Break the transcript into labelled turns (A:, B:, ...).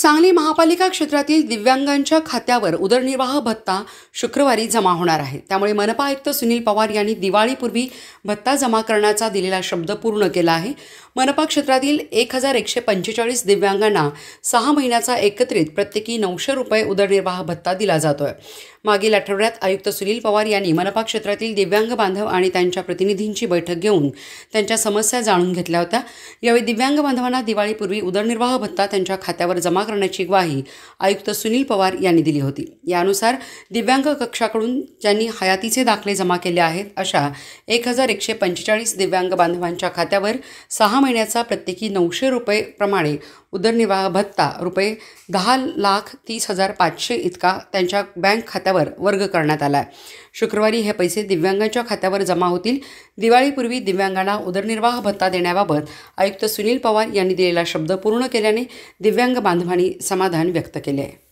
A: सांगली महापालिका क्षेत्रातील दिव्यांगांच्या खात्यावर उदरनिर्वाह भत्ता शुक्रवारी जमा होणार आहे त्यामुळे मनपा आयुक्त सुनील पवार यांनी दिवाळीपूर्वी भत्ता जमा करण्याचा दिलेला शब्द पूर्ण केला आहे मनपा क्षेत्रातील एक हजार एकशे पंचेचाळीस दिव्यांगांना सहा महिन्याचा एकत्रित प्रत्येकी नऊशे रुपये उदरनिर्वाह भत्ता दिला जातोय मागील आठवड्यात आयुक्त सुनील पवार यांनी मनपा क्षेत्रातील दिव्यांग बांधव आणि त्यांच्या प्रतिनिधींची बैठक घेऊन त्यांच्या समस्या जाणून घेतल्या होत्या यावेळी दिव्यांग बांधवांना दिवाळीपूर्वी उदरनिर्वाह भत्ता त्यांच्या खात्यावर जमा करण्याची ग्वाही आयुक्त सुनील पवार यांनी दिली होती यानुसार दिव्यांग कक्षाकडून ज्यांनी हयातीचे दाखले जमा केले आहेत अशा एक हजार एकशे पंचेचाळीस दिव्यांग बांधवांच्या खात्यावर सहा महिन्याचा प्रत्येकी नऊशे रुपये प्रमाणे उदरनिर्वाह भत्ता रुपये दहा लाख तीस हजार पाचशे इतका त्यांच्या बँक खात्यावर वर्ग करण्यात आला आहे शुक्रवारी हे पैसे दिव्यांगांच्या खात्यावर जमा होतील दिवाळीपूर्वी दिव्यांगांना उदरनिर्वाह भत्ता देण्याबाबत आयुक्त सुनील पवार यांनी दिलेला शब्द पूर्ण केल्याने दिव्यांग बांधवांनी समाधान व्यक्त केले आहे